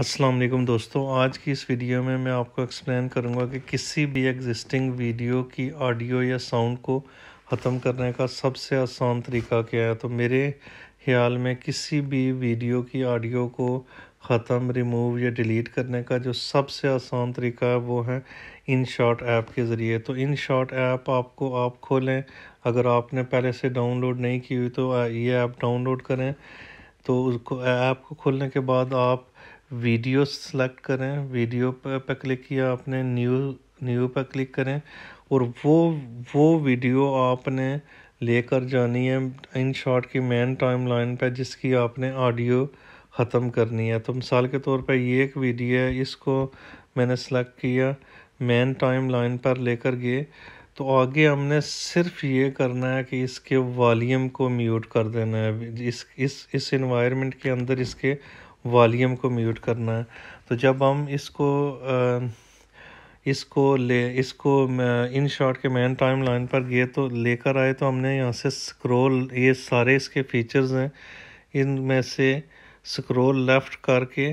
अस्सलाम वालेकुम दोस्तों आज की इस वीडियो में मैं आपको एक्सप्लेन करूंगा कि किसी भी एग्जिस्टिंग वीडियो की ऑडियो या साउंड को ख़त्म करने का सबसे आसान तरीका क्या है तो मेरे ख्याल में किसी भी वीडियो की ऑडियो को ख़त्म रिमूव या डिलीट करने का जो सबसे आसान तरीका है वो है इन शॉट ऐप के ज़रिए तो इन शॉट ऐप आपको आप खोलें अगर आपने पहले से डाउनलोड नहीं की हुई तो ये ऐप डाउनलोड करें तो उसको ऐप को खोलने के बाद आप वीडियो सेलेक्ट करें वीडियो पर, पर क्लिक किया आपने न्यू न्यू पर क्लिक करें और वो वो वीडियो आपने लेकर जानी है इन शॉर्ट की मेन टाइमलाइन पर जिसकी आपने ऑडियो ख़त्म करनी है तो मिसाल के तौर पर ये एक वीडियो है इसको मैंने सेलेक्ट किया मेन टाइम लाइन पर लेकर गए तो आगे हमने सिर्फ ये करना है कि इसके वॉल्यूम को म्यूट कर देना है इस इस इस इन्वायरमेंट के अंदर इसके वॉल्यूम को म्यूट करना तो जब हम इसको आ, इसको ले इसको इन शॉर्ट के मेन टाइम लाइन पर गए तो लेकर आए तो हमने यहाँ से स्क्रॉल ये सारे इसके फीचर्स हैं इन में से स्क्रॉल लेफ़्ट करके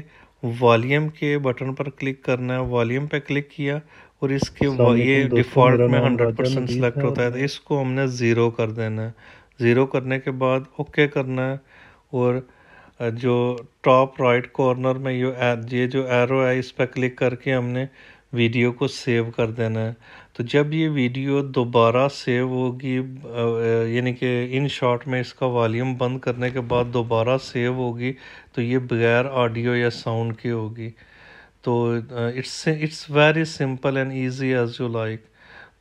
वॉल्यूम के बटन पर क्लिक करना है वॉल्यूम पे क्लिक किया और इसके ये डिफ़ॉल्ट में हंड्रेड परसेंट सेलेक्ट होता है तो इसको हमने ज़ीरो कर देना है ज़ीरो करने के बाद ओके करना है और जो टॉप राइट कॉर्नर में ये ये जो एरो है इस पर क्लिक करके हमने वीडियो को सेव कर देना है तो जब ये वीडियो दोबारा सेव होगी यानी कि इन शॉट में इसका वॉल्यूम बंद करने के बाद दोबारा सेव होगी तो ये बगैर ऑडियो या साउंड की होगी तो it's it's very simple and easy as you like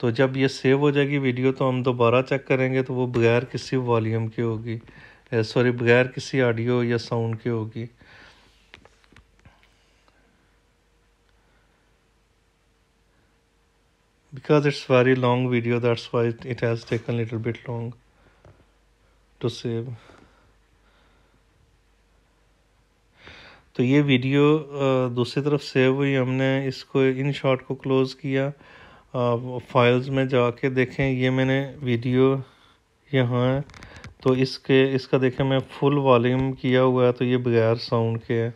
तो जब ये सेव हो जाएगी वीडियो तो हम दोबारा चेक करेंगे तो वो बगैर किसी वॉल्यूम की होगी सॉरी बगैर किसी ऑडियो या साउंड के होगी because it's very long video that's why it has taken little bit long to save तो ये वीडियो दूसरी तरफ सेव हुई हमने इसको इन शॉट को क्लोज़ किया फाइल्स में जाके देखें ये मैंने वीडियो यहाँ तो इसके इसका देखें मैं फुल वॉल्यूम किया हुआ है तो ये बगैर साउंड के है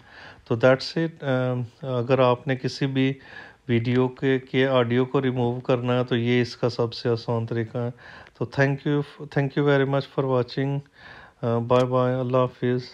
तो दैट्स इट um, अगर आपने किसी भी वीडियो के के ऑडियो को रिमूव करना है तो ये इसका सबसे आसान तरीका है तो thank you thank you very much for watching bye bye अल्लाह हाफिज़